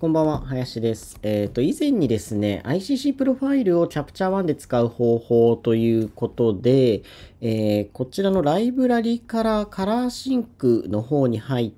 こんばんは、林です。えっ、ー、と、以前にですね、ICC プロファイルをキャプチャー1で使う方法ということで、えー、こちらのライブラリからカラーシンクの方に入っ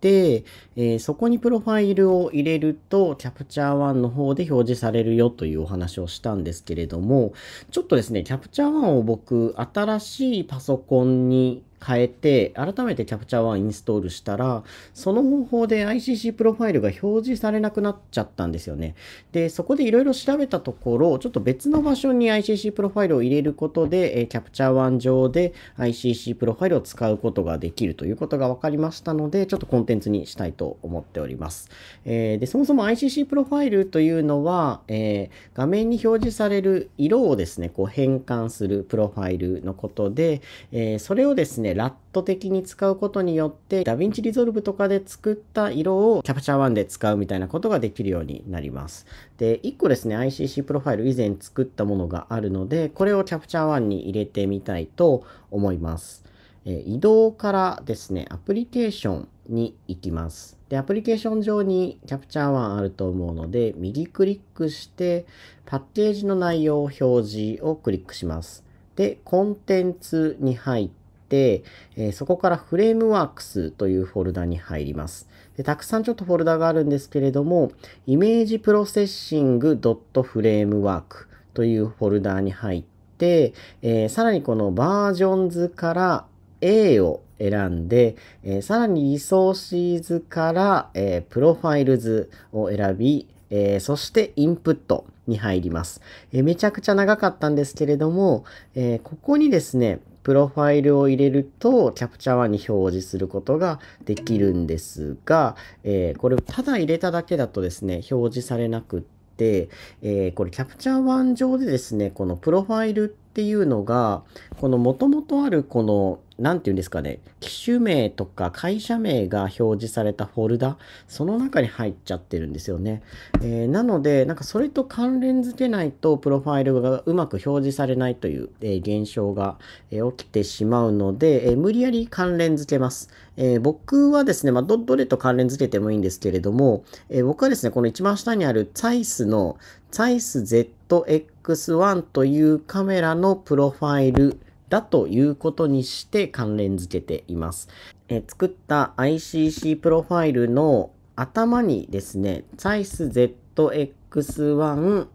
て、えー、そこにプロファイルを入れると、キャプチャー1の方で表示されるよというお話をしたんですけれども、ちょっとですね、キャプチャー1を僕、新しいパソコンに変えて、改めて c a p t ャー a はインストールしたら、その方法で ICC プロファイルが表示されなくなっちゃったんですよね。で、そこでいろいろ調べたところ、ちょっと別の場所に ICC プロファイルを入れることで、えー、Captcha 1上で ICC プロファイルを使うことができるということが分かりましたので、ちょっとコンテンツにしたいと思っております。えー、で、そもそも ICC プロファイルというのは、えー、画面に表示される色をですね、こう変換するプロファイルのことで、えー、それをですね、でラット的に使うことによってダヴィンチリゾルブとかで作った色をキャプチャー1で使うみたいなことができるようになります。で、1個ですね、ICC プロファイル以前作ったものがあるので、これをキャプチャー1に入れてみたいと思います。え移動からですね、アプリケーションに行きます。で、アプリケーション上に Capture One あると思うので、右クリックして、パッケージの内容表示をクリックします。で、コンテンツに入って、えー、そこからフレームワークスというフォルダに入ります。でたくさんちょっとフォルダがあるんですけれども、イメージプロセッシングドットフレームワークというフォルダに入って、えー、さらにこのバージョンズから A を選んで、えー、さらにリソーシーズから、えー、プロファイルズを選び、えー、そしてインプットに入ります、えー、めちゃくちゃ長かったんですけれども、えー、ここにですね、プロファイルを入れると、キャプチャー1に表示することができるんですが、えこれただ入れただけだとですね、表示されなくって、えこれキャプチャー1上でですね、このプロファイルっていうのが、この元々あるこの何て言うんですかね、機種名とか会社名が表示されたフォルダ、その中に入っちゃってるんですよね。えー、なので、なんかそれと関連づけないと、プロファイルがうまく表示されないという、えー、現象が、えー、起きてしまうので、え無理やり関連づけます。え僕はですね、まあ、ど、どれと関連づけてもいいんですけれども、え僕はですね、この一番下にあるツ i イスの、ツ i イス ZX1 というカメラのプロファイル、だということにして関連付けています。え作った ICC プロファイルの頭にですね、チイス ZX1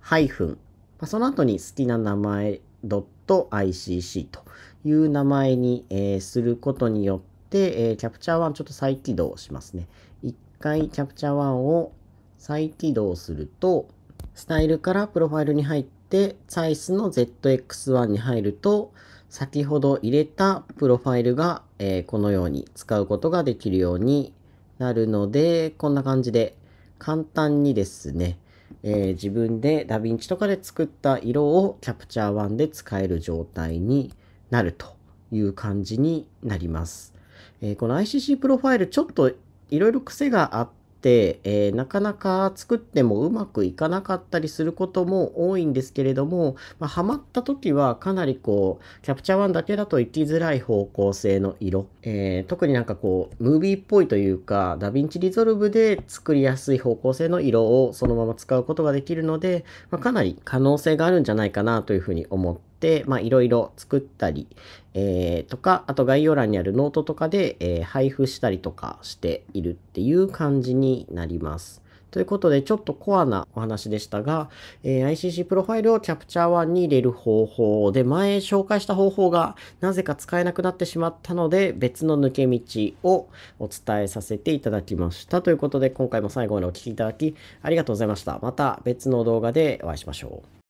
ハイフン、その後に好きな名前 .icc という名前に、えすることによって、えキャプチャー1ちょっと再起動しますね。一回キャプチャー1を再起動すると、スタイルからプロファイルに入って s サイ e の ZX1 に入ると、先ほど入れたプロファイルが、えー、このように使うことができるようになるので、こんな感じで簡単にですね、えー、自分でダヴィンチとかで作った色をキャプチャー1で使える状態になるという感じになります。えー、この ICC プロファイルちょっといろいろ癖があっ、えー、なかなか作ってもうまくいかなかったりすることも多いんですけれども、まあ、ハマった時はかなりこう、キャプチャー1だけだと行きづらい方向性の色、えー、特になんかこう、ムービーっぽいというか、ダヴィンチリゾルブで作りやすい方向性の色をそのまま使うことができるので、まあ、かなり可能性があるんじゃないかなというふうに思って、まあ、いろいろ作ったり、えー、とか、あと概要欄にあるノートとかで、えー、配布したりとかしているっていう感じになります。ということで、ちょっとコアなお話でしたが、えー、ICC プロファイルをキャプチャー1に入れる方法で、前紹介した方法がなぜか使えなくなってしまったので、別の抜け道をお伝えさせていただきました。ということで、今回も最後までお聴きいただき、ありがとうございました。また別の動画でお会いしましょう。